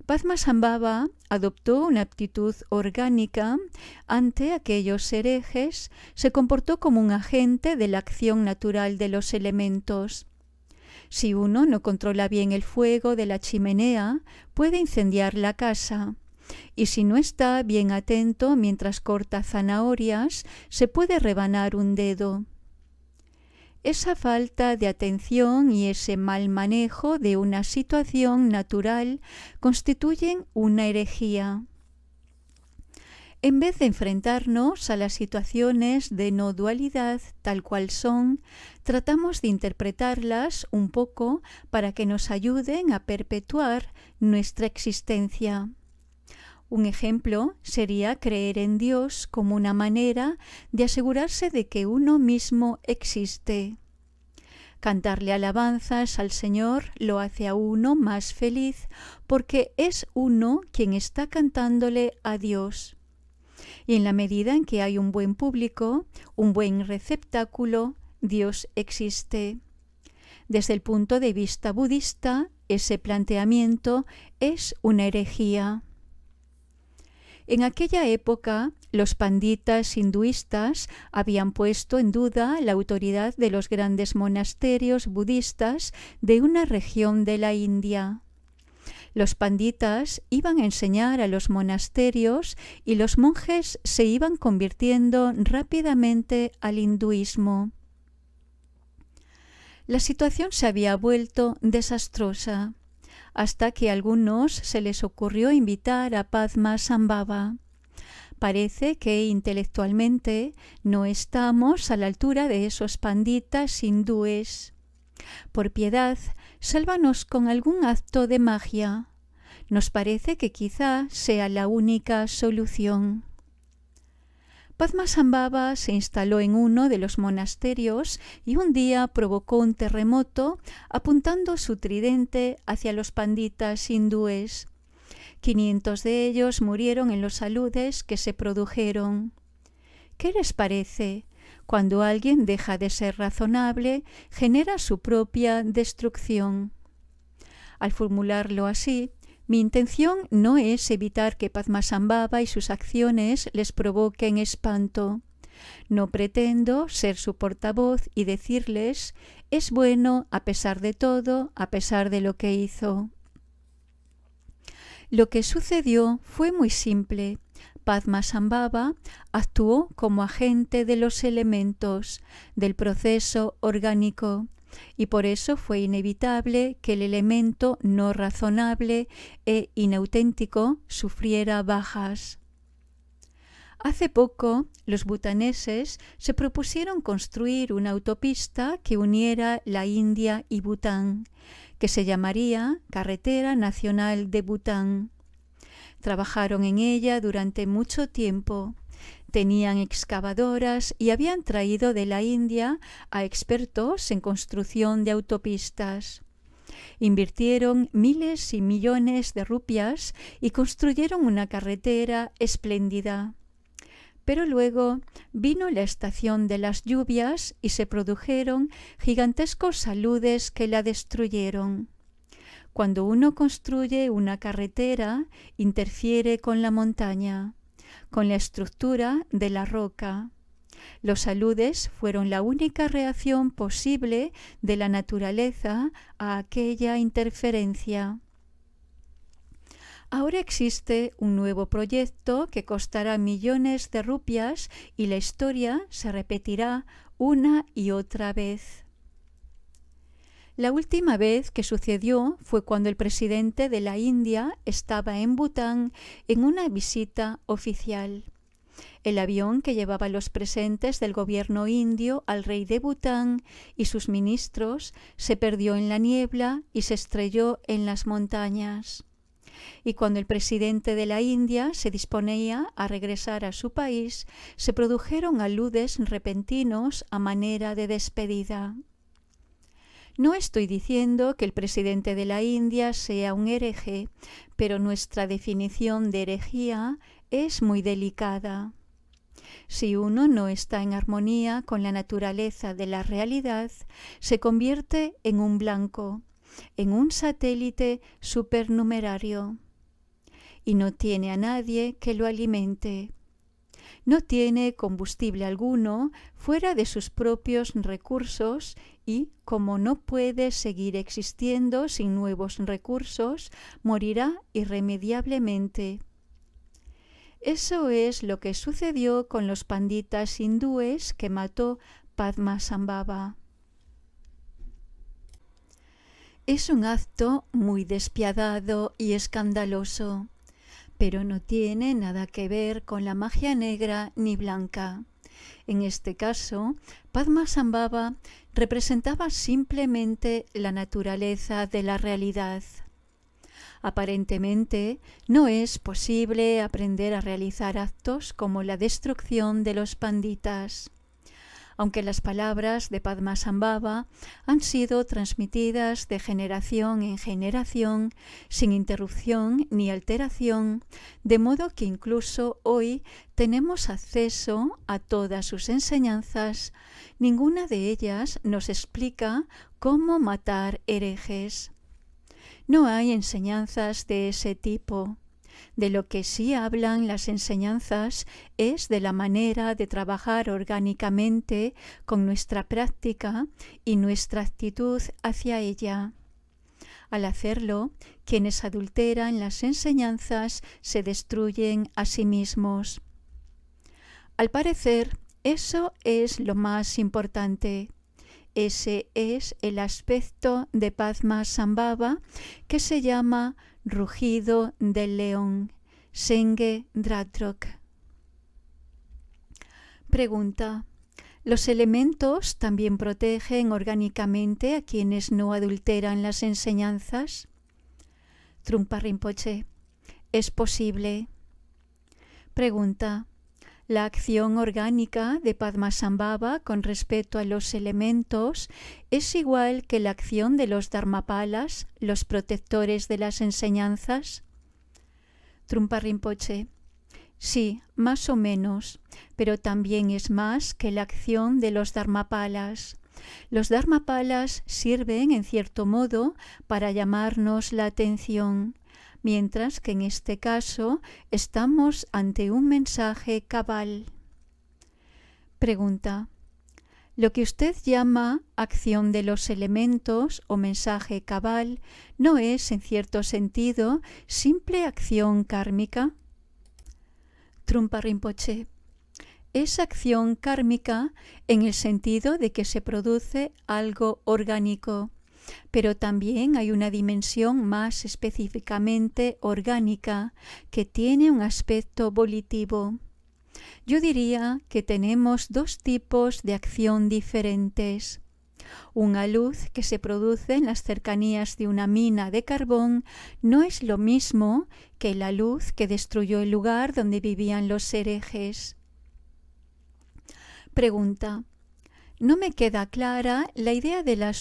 Padmasambhava adoptó una actitud orgánica ante aquellos herejes, se comportó como un agente de la acción natural de los elementos. Si uno no controla bien el fuego de la chimenea, puede incendiar la casa. Y si no está bien atento mientras corta zanahorias, se puede rebanar un dedo. Esa falta de atención y ese mal manejo de una situación natural constituyen una herejía en vez de enfrentarnos a las situaciones de no dualidad tal cual son, tratamos de interpretarlas un poco para que nos ayuden a perpetuar nuestra existencia. Un ejemplo sería creer en Dios como una manera de asegurarse de que uno mismo existe. Cantarle alabanzas al Señor lo hace a uno más feliz porque es uno quien está cantándole a Dios. Y en la medida en que hay un buen público, un buen receptáculo, Dios existe. Desde el punto de vista budista, ese planteamiento es una herejía. En aquella época, los panditas hinduistas habían puesto en duda la autoridad de los grandes monasterios budistas de una región de la India. Los panditas iban a enseñar a los monasterios y los monjes se iban convirtiendo rápidamente al hinduismo. La situación se había vuelto desastrosa hasta que a algunos se les ocurrió invitar a Padma Sambhava. Parece que intelectualmente no estamos a la altura de esos panditas hindúes. Por piedad, sálvanos con algún acto de magia. Nos parece que quizá sea la única solución. Padmasambhava se instaló en uno de los monasterios y un día provocó un terremoto apuntando su tridente hacia los panditas hindúes. 500 de ellos murieron en los saludes que se produjeron. ¿Qué les parece? Cuando alguien deja de ser razonable, genera su propia destrucción. Al formularlo así, mi intención no es evitar que Padmasambhava y sus acciones les provoquen espanto. No pretendo ser su portavoz y decirles es bueno a pesar de todo, a pesar de lo que hizo. Lo que sucedió fue muy simple. Padmasambhava actuó como agente de los elementos del proceso orgánico y por eso fue inevitable que el elemento no razonable e inauténtico sufriera bajas. Hace poco, los butaneses se propusieron construir una autopista que uniera la India y Bután, que se llamaría Carretera Nacional de Bután. Trabajaron en ella durante mucho tiempo. Tenían excavadoras y habían traído de la India a expertos en construcción de autopistas. Invirtieron miles y millones de rupias y construyeron una carretera espléndida. Pero luego vino la estación de las lluvias y se produjeron gigantescos saludes que la destruyeron. Cuando uno construye una carretera, interfiere con la montaña, con la estructura de la roca. Los aludes fueron la única reacción posible de la naturaleza a aquella interferencia. Ahora existe un nuevo proyecto que costará millones de rupias y la historia se repetirá una y otra vez. La última vez que sucedió fue cuando el presidente de la India estaba en Bután en una visita oficial. El avión que llevaba los presentes del gobierno indio al rey de Bután y sus ministros se perdió en la niebla y se estrelló en las montañas. Y cuando el presidente de la India se disponía a regresar a su país, se produjeron aludes repentinos a manera de despedida. No estoy diciendo que el presidente de la India sea un hereje, pero nuestra definición de herejía es muy delicada. Si uno no está en armonía con la naturaleza de la realidad, se convierte en un blanco, en un satélite supernumerario, y no tiene a nadie que lo alimente. No tiene combustible alguno fuera de sus propios recursos y, como no puede seguir existiendo sin nuevos recursos, morirá irremediablemente. Eso es lo que sucedió con los panditas hindúes que mató Padma Sambaba. Es un acto muy despiadado y escandaloso, pero no tiene nada que ver con la magia negra ni blanca. En este caso, Padma Sambhava representaba simplemente la naturaleza de la realidad. Aparentemente, no es posible aprender a realizar actos como la destrucción de los panditas aunque las palabras de Padmasambhava han sido transmitidas de generación en generación sin interrupción ni alteración, de modo que incluso hoy tenemos acceso a todas sus enseñanzas, ninguna de ellas nos explica cómo matar herejes. No hay enseñanzas de ese tipo. De lo que sí hablan las enseñanzas es de la manera de trabajar orgánicamente con nuestra práctica y nuestra actitud hacia ella. Al hacerlo, quienes adulteran las enseñanzas se destruyen a sí mismos. Al parecer, eso es lo más importante. Ese es el aspecto de Padma Sambhava que se llama rugido del león. Senge Dratrok. Pregunta. ¿Los elementos también protegen orgánicamente a quienes no adulteran las enseñanzas? Trumpa Rinpoche. Es posible. Pregunta la acción orgánica de Padmasambhava con respecto a los elementos es igual que la acción de los Dharmapalas, los protectores de las enseñanzas? Trumpa Sí, más o menos, pero también es más que la acción de los Dharmapalas. Los Dharmapalas sirven, en cierto modo, para llamarnos la atención mientras que en este caso estamos ante un mensaje cabal. Pregunta. Lo que usted llama acción de los elementos o mensaje cabal no es, en cierto sentido, simple acción kármica. Trumpa Rinpoche. Es acción kármica en el sentido de que se produce algo orgánico pero también hay una dimensión más específicamente orgánica que tiene un aspecto volitivo. Yo diría que tenemos dos tipos de acción diferentes. Una luz que se produce en las cercanías de una mina de carbón no es lo mismo que la luz que destruyó el lugar donde vivían los herejes. Pregunta. No me queda clara la idea de la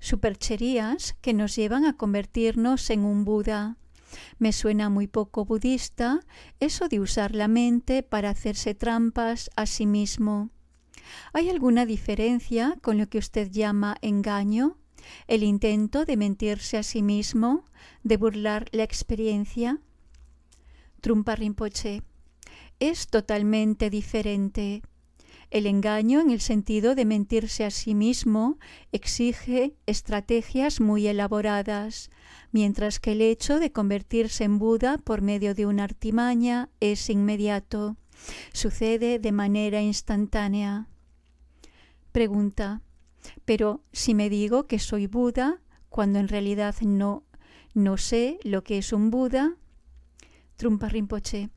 supercherías que nos llevan a convertirnos en un Buda. Me suena muy poco budista eso de usar la mente para hacerse trampas a sí mismo. ¿Hay alguna diferencia con lo que usted llama engaño? ¿El intento de mentirse a sí mismo? ¿De burlar la experiencia? Trumpa Rinpoche. Es totalmente diferente. El engaño, en el sentido de mentirse a sí mismo, exige estrategias muy elaboradas, mientras que el hecho de convertirse en Buda por medio de una artimaña es inmediato, sucede de manera instantánea. Pregunta. Pero si me digo que soy Buda, cuando en realidad no, no sé lo que es un Buda, Trumpa Rinpoche.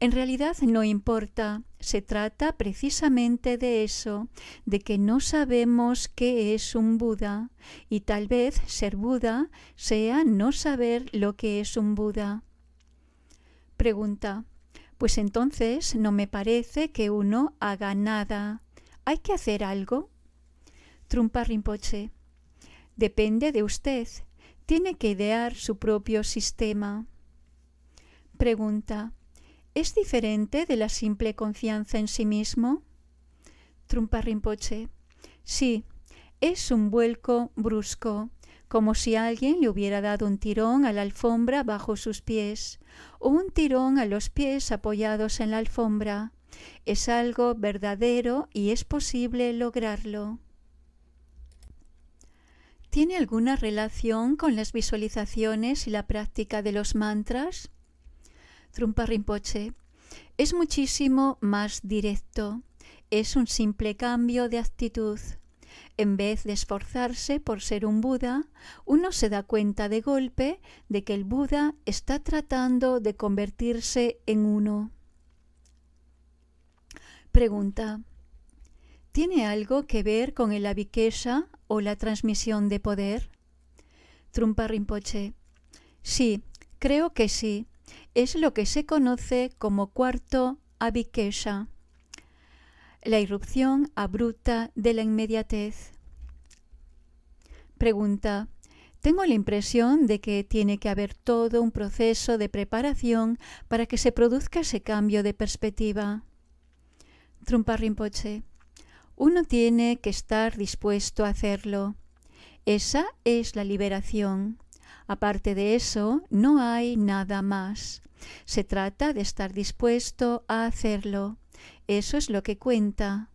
En realidad no importa, se trata precisamente de eso, de que no sabemos qué es un Buda y tal vez ser Buda sea no saber lo que es un Buda. Pregunta. Pues entonces no me parece que uno haga nada. ¿Hay que hacer algo? Trumpa Rinpoche. Depende de usted. Tiene que idear su propio sistema. Pregunta. ¿Es diferente de la simple confianza en sí mismo? Trumpa Sí, es un vuelco brusco, como si alguien le hubiera dado un tirón a la alfombra bajo sus pies, o un tirón a los pies apoyados en la alfombra. Es algo verdadero y es posible lograrlo. ¿Tiene alguna relación con las visualizaciones y la práctica de los mantras? Trumpa Rinpoche, es muchísimo más directo, es un simple cambio de actitud. En vez de esforzarse por ser un Buda, uno se da cuenta de golpe de que el Buda está tratando de convertirse en uno. Pregunta. ¿Tiene algo que ver con el aviquesa o la transmisión de poder? Trumpa Rinpoche. Sí, creo que sí es lo que se conoce como cuarto abhikesha, la irrupción abrupta de la inmediatez. Pregunta. Tengo la impresión de que tiene que haber todo un proceso de preparación para que se produzca ese cambio de perspectiva. Trumpa Uno tiene que estar dispuesto a hacerlo. Esa es la liberación. Aparte de eso, no hay nada más. Se trata de estar dispuesto a hacerlo. Eso es lo que cuenta.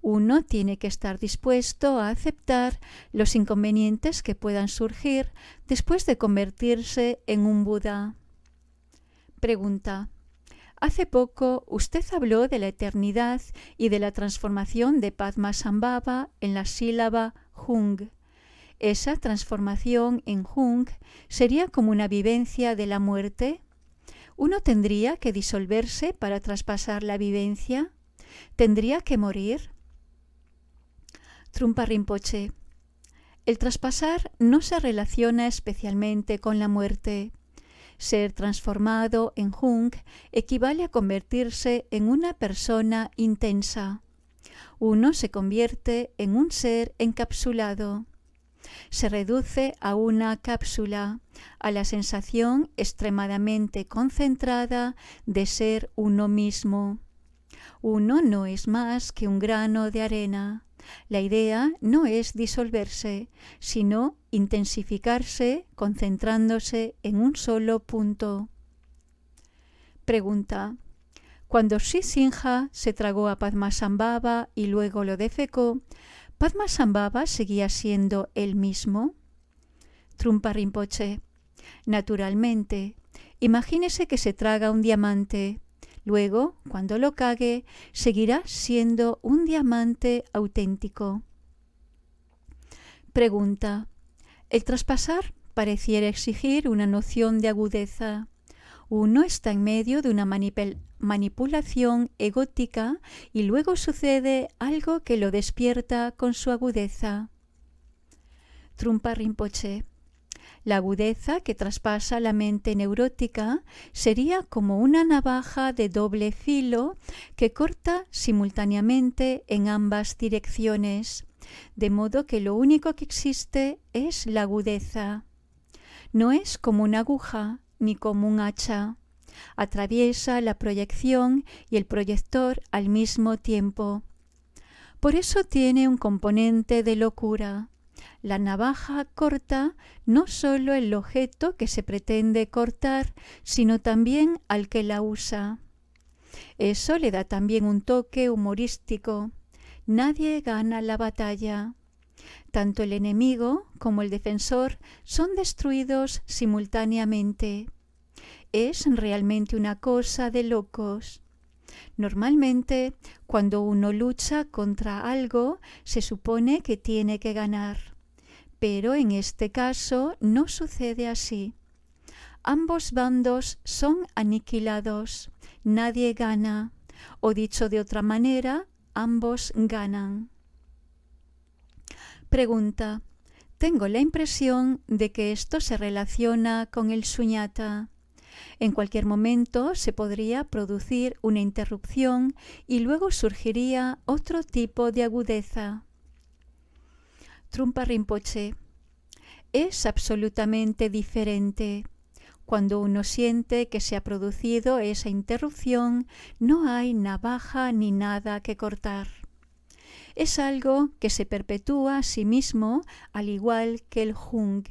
Uno tiene que estar dispuesto a aceptar los inconvenientes que puedan surgir después de convertirse en un Buda. Pregunta. Hace poco usted habló de la eternidad y de la transformación de Padmasambhava en la sílaba Hung. Esa transformación en Hung sería como una vivencia de la muerte. Uno tendría que disolverse para traspasar la vivencia, tendría que morir. Trumpa Rinpoche. El traspasar no se relaciona especialmente con la muerte. Ser transformado en Jung equivale a convertirse en una persona intensa. Uno se convierte en un ser encapsulado se reduce a una cápsula, a la sensación extremadamente concentrada de ser uno mismo. Uno no es más que un grano de arena. La idea no es disolverse, sino intensificarse concentrándose en un solo punto. Pregunta. Cuando Sisinja se tragó a Padmasambhava y luego lo defecó, ¿Padma seguía siendo el mismo? Trumpa Rinpoche. Naturalmente. Imagínese que se traga un diamante. Luego, cuando lo cague, seguirá siendo un diamante auténtico. Pregunta. El traspasar pareciera exigir una noción de agudeza. Uno está en medio de una manipulación egótica y luego sucede algo que lo despierta con su agudeza. Trumpa Rinpoche. La agudeza que traspasa la mente neurótica sería como una navaja de doble filo que corta simultáneamente en ambas direcciones, de modo que lo único que existe es la agudeza. No es como una aguja, ni como un hacha. Atraviesa la proyección y el proyector al mismo tiempo. Por eso tiene un componente de locura. La navaja corta no solo el objeto que se pretende cortar, sino también al que la usa. Eso le da también un toque humorístico. Nadie gana la batalla tanto el enemigo como el defensor son destruidos simultáneamente. Es realmente una cosa de locos. Normalmente, cuando uno lucha contra algo, se supone que tiene que ganar. Pero en este caso no sucede así. Ambos bandos son aniquilados. Nadie gana. O dicho de otra manera, ambos ganan. Pregunta. Tengo la impresión de que esto se relaciona con el suñata. En cualquier momento se podría producir una interrupción y luego surgiría otro tipo de agudeza. Trumpa Rinpoche. Es absolutamente diferente. Cuando uno siente que se ha producido esa interrupción, no hay navaja ni nada que cortar es algo que se perpetúa a sí mismo al igual que el Jung.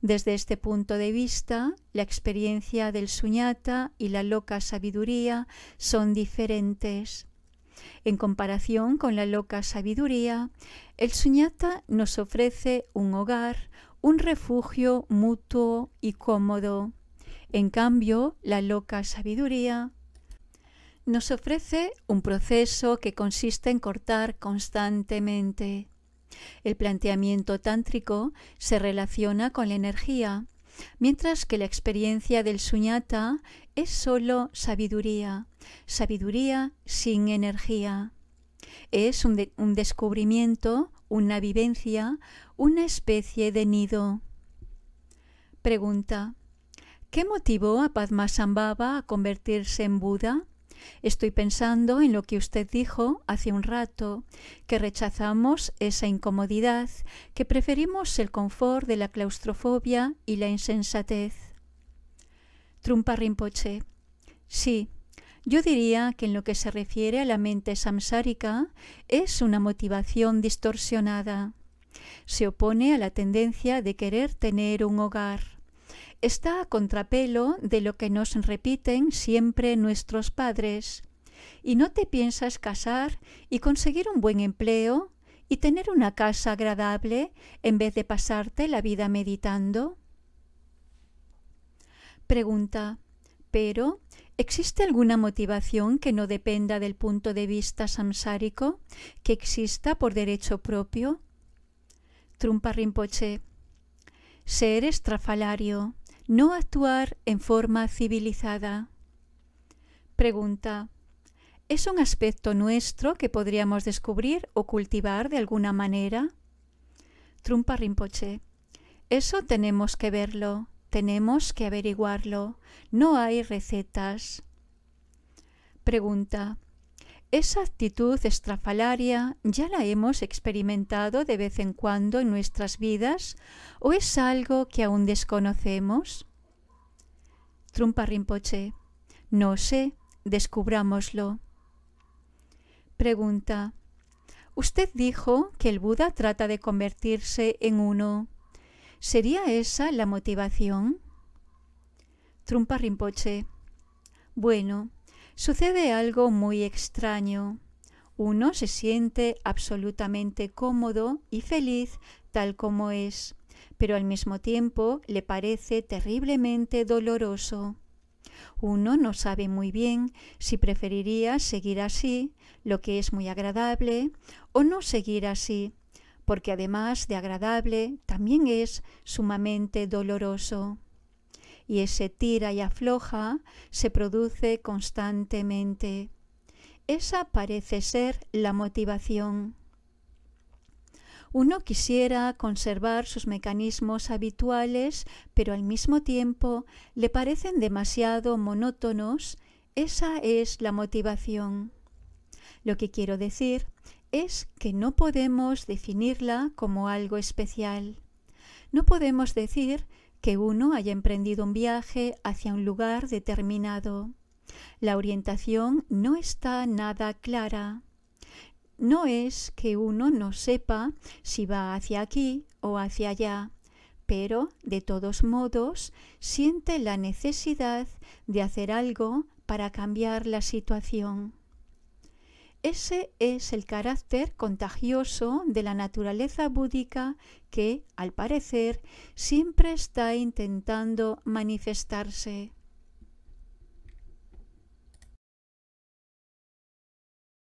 Desde este punto de vista, la experiencia del suñata y la loca sabiduría son diferentes. En comparación con la loca sabiduría, el suñata nos ofrece un hogar, un refugio mutuo y cómodo. En cambio, la loca sabiduría nos ofrece un proceso que consiste en cortar constantemente. El planteamiento tántrico se relaciona con la energía, mientras que la experiencia del suñata es solo sabiduría, sabiduría sin energía. Es un, un descubrimiento, una vivencia, una especie de nido. Pregunta. ¿Qué motivó a Padmasambhava a convertirse en Buda? Estoy pensando en lo que usted dijo hace un rato, que rechazamos esa incomodidad, que preferimos el confort de la claustrofobia y la insensatez. Trumpa Rinpoche. Sí, yo diría que en lo que se refiere a la mente samsárica es una motivación distorsionada. Se opone a la tendencia de querer tener un hogar está a contrapelo de lo que nos repiten siempre nuestros padres. ¿Y no te piensas casar y conseguir un buen empleo y tener una casa agradable en vez de pasarte la vida meditando? Pregunta. Pero, ¿existe alguna motivación que no dependa del punto de vista samsárico, que exista por derecho propio? Trumpa Rinpoche. Ser estrafalario no actuar en forma civilizada? Pregunta. ¿Es un aspecto nuestro que podríamos descubrir o cultivar de alguna manera? Trumpa Rinpoche. Eso tenemos que verlo, tenemos que averiguarlo. No hay recetas. Pregunta. Esa actitud estrafalaria ya la hemos experimentado de vez en cuando en nuestras vidas o es algo que aún desconocemos? Trumpa Rinpoche. No sé, descubrámoslo. Pregunta. Usted dijo que el Buda trata de convertirse en uno. ¿Sería esa la motivación? Trumpa Rinpoche. Bueno, sucede algo muy extraño. Uno se siente absolutamente cómodo y feliz tal como es, pero al mismo tiempo le parece terriblemente doloroso. Uno no sabe muy bien si preferiría seguir así, lo que es muy agradable, o no seguir así, porque además de agradable, también es sumamente doloroso y ese tira y afloja se produce constantemente. Esa parece ser la motivación. Uno quisiera conservar sus mecanismos habituales, pero al mismo tiempo le parecen demasiado monótonos. Esa es la motivación. Lo que quiero decir es que no podemos definirla como algo especial. No podemos decir que uno haya emprendido un viaje hacia un lugar determinado. La orientación no está nada clara. No es que uno no sepa si va hacia aquí o hacia allá, pero, de todos modos, siente la necesidad de hacer algo para cambiar la situación. Ese es el carácter contagioso de la naturaleza búdica que, al parecer, siempre está intentando manifestarse.